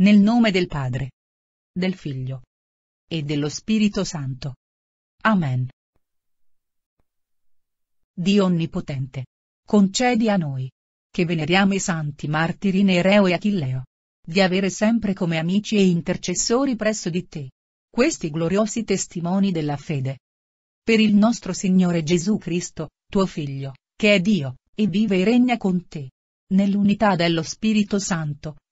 Nel nome del Padre, del Figlio e dello Spirito Santo. Amen. Dio Onnipotente, concedi a noi, che veneriamo i santi martiri Nereo e Achilleo, di avere sempre come amici e intercessori presso di te, questi gloriosi testimoni della fede. Per il nostro Signore Gesù Cristo, tuo Figlio, che è Dio, e vive e regna con te, nell'unità dello Spirito Santo,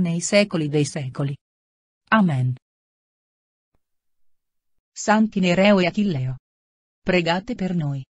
nei secoli dei secoli. Amen. Santi Nereo e Achilleo. Pregate per noi.